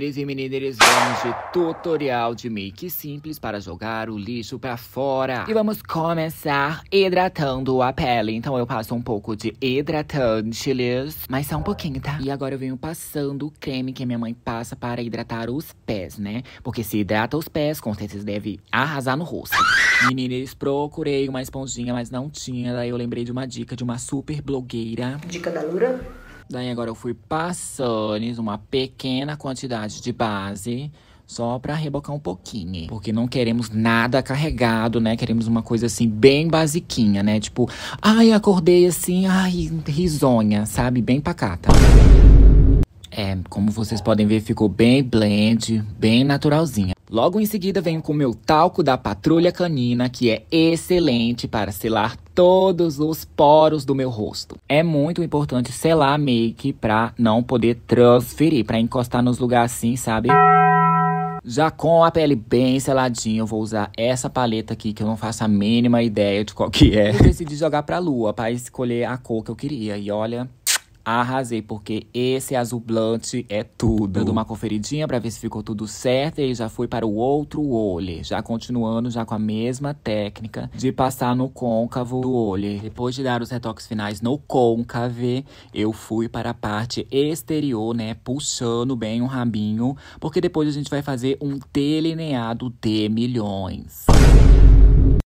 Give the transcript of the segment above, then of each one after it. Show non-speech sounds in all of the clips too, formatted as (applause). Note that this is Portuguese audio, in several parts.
Meninas e meninas, vamos de tutorial de make simples para jogar o lixo pra fora. E vamos começar hidratando a pele. Então eu passo um pouco de hidratante, mas só um pouquinho, tá? E agora eu venho passando o creme que minha mãe passa para hidratar os pés, né? Porque se hidrata os pés, com certeza deve arrasar no rosto. Meninas, procurei uma esponjinha, mas não tinha. Daí eu lembrei de uma dica de uma super blogueira. Dica da Lura? Daí agora eu fui passando uma pequena quantidade de base só para rebocar um pouquinho, porque não queremos nada carregado, né? Queremos uma coisa assim bem basiquinha, né? Tipo, ai, acordei assim, ai, risonha, sabe? Bem pacata. É, como vocês podem ver, ficou bem blend, bem naturalzinha. Logo em seguida, venho com o meu talco da Patrulha Canina, que é excelente para selar todos os poros do meu rosto. É muito importante selar a make para não poder transferir, para encostar nos lugares assim, sabe? Já com a pele bem seladinha, eu vou usar essa paleta aqui, que eu não faço a mínima ideia de qual que é. Eu decidi (laughs) jogar pra lua, para escolher a cor que eu queria. E olha, arrasei, porque esse azul blunt é tudo. Dando uma conferidinha pra ver se ficou tudo certo e já fui para o outro olho. Já continuando, já com a mesma técnica de passar no côncavo do olho. Depois de dar os retoques finais no côncavo, eu fui para a parte exterior, né, puxando bem o rabinho, porque depois a gente vai fazer um delineado de milhões.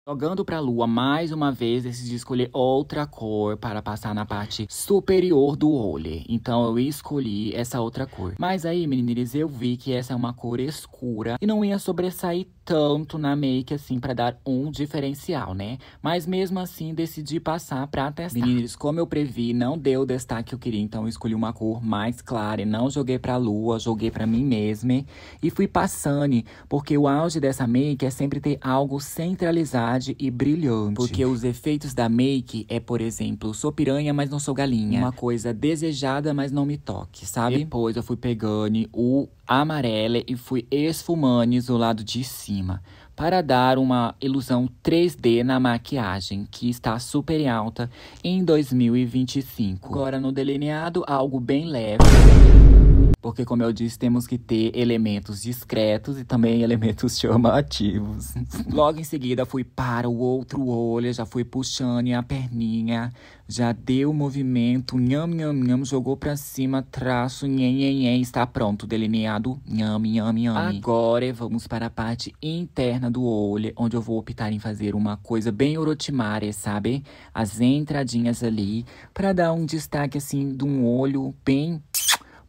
Jogando pra lua mais uma vez, decidi escolher outra cor para passar na parte superior do olho. Então eu escolhi essa outra cor. Mas aí, meninas, eu vi que essa é uma cor escura e não ia sobressair tanto na make assim para dar um diferencial, né? Mas mesmo assim decidi passar para testar. Meninas, como eu previ, não deu o destaque que eu queria, então eu escolhi uma cor mais clara e não joguei para lua, joguei para mim mesma e fui passando, porque o auge dessa make é sempre ter algo centralizado e brilhante. Porque os efeitos da make é, por exemplo, sou piranha, mas não sou galinha. Uma coisa desejada, mas não me toque, sabe? Depois eu fui pegando o amarela e fui esfumando o lado de cima para dar uma ilusão 3D na maquiagem, que está super alta em 2025. Agora no delineado, algo bem leve. Porque, como eu disse, temos que ter elementos discretos e também elementos (laughs) chamativos. Logo em seguida, fui para o outro olho, já fui puxando a perninha, já deu o movimento, nham, nham, nham, jogou para cima, traço, nhen, nhen, nhen, está pronto, delineado, nham, nham, nham. Agora vamos para a parte interna do olho, onde eu vou optar em fazer uma coisa bem orotimária, sabe? As entradinhas ali, para dar um destaque, assim, de um olho bem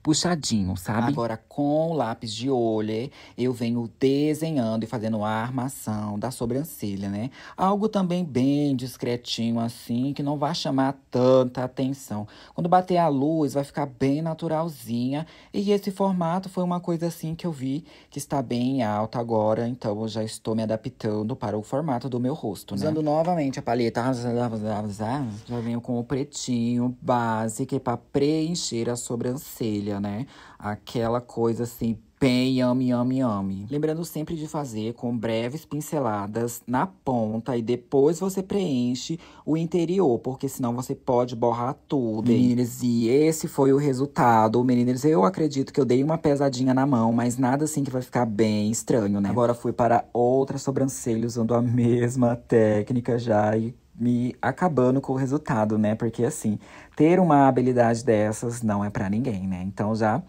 puxadinho, sabe? Agora, com o lápis de olho, eu venho desenhando e fazendo a armação da sobrancelha, né? Algo também bem discretinho, assim, que não vai chamar tanta atenção. Quando bater a luz, vai ficar bem naturalzinha. E esse formato foi uma coisa, assim, que eu vi que está bem alta agora. Então, eu já estou me adaptando para o formato do meu rosto, né? Usando novamente a paleta, já venho com o pretinho básico para preencher a sobrancelha dia, né? Aquela coisa assim, bem ame, ame, ame. Lembrando sempre de fazer com breves pinceladas na ponta e depois você preenche o interior, porque senão você pode borrar tudo. Meninas, e esse foi o resultado. Meninas, eu acredito que eu dei uma pesadinha na mão, mas nada assim que vai ficar bem estranho, né? Agora fui para outra sobrancelha usando a mesma técnica já e me acabando com o resultado, né? Porque assim, ter uma habilidade dessas não é para ninguém, né? Então já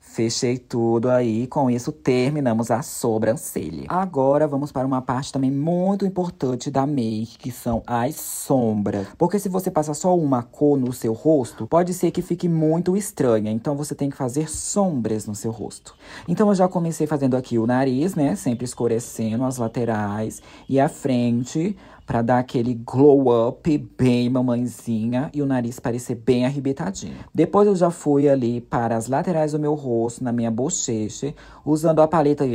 fechei tudo aí, com isso terminamos a sobrancelha. Agora vamos para uma parte também muito importante da make, que são as sombras. Porque se você passar só uma cor no seu rosto, pode ser que fique muito estranha, então você tem que fazer sombras no seu rosto. Então eu já comecei fazendo aqui o nariz, né, sempre escurecendo as laterais e a frente, para dar aquele glow up bem mamãezinha e o nariz parecer bem arrebitadinho. Depois eu já fui ali para as laterais do meu rosto, na minha bochecha, usando a paleta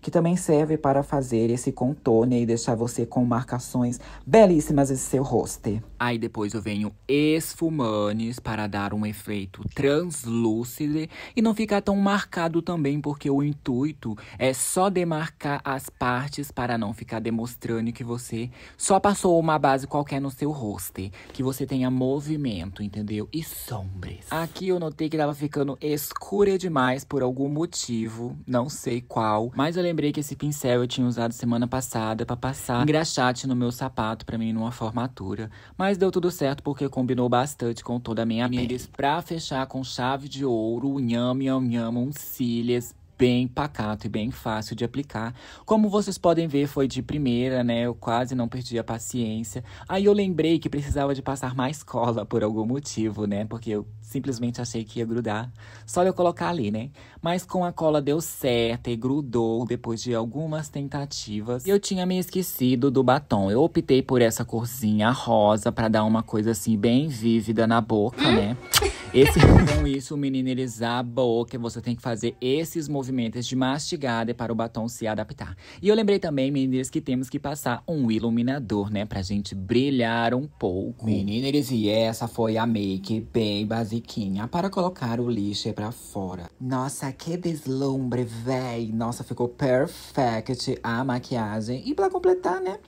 que também serve para fazer esse contorno e deixar você com marcações belíssimas em seu rosto. Aí depois eu venho esfumantes para dar um efeito translúcido e não ficar tão marcado também, porque o intuito é só demarcar as partes para não ficar demonstrando que você só passou uma base qualquer no seu rosto, que você tenha movimento, entendeu? E sombras. Aqui eu notei que tava ficando escura demais por algum motivo, não sei qual, mas eu lembrei que esse pincel eu tinha usado semana passada para passar engraxate no meu sapato para mim numa formatura, mas mas deu tudo certo porque combinou bastante com toda a minha amiga. Pra fechar com chave de ouro, nham, nham, nham, um cílias bem pacato e bem fácil de aplicar. Como vocês podem ver, foi de primeira, né? Eu quase não perdi a paciência. Aí eu lembrei que precisava de passar mais cola por algum motivo, né? Porque eu simplesmente achei que ia grudar. Só eu colocar ali, né? Mas com a cola deu certo e grudou depois de algumas tentativas. Eu tinha me esquecido do batom. Eu optei por essa corzinha rosa para dar uma coisa assim bem vívida na boca, né? (laughs) Esse, com isso, menino, ele zabou que você tem que fazer esses movimentos de mastigada para o batom se adaptar. E eu lembrei também, meninas, que temos que passar um iluminador, né? Pra gente brilhar um pouco. Meninas, e essa foi a make bem basiquinha para colocar o lixo pra fora. Nossa, que deslumbre, véi! Nossa, ficou perfect a maquiagem. E pra completar, né?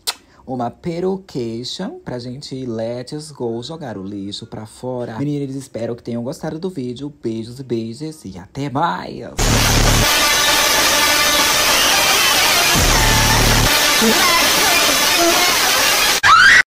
uma peroquation pra gente ir let's go jogar o lixo pra fora. Meninas, espero que tenham gostado do vídeo. Beijos e beijos e até mais!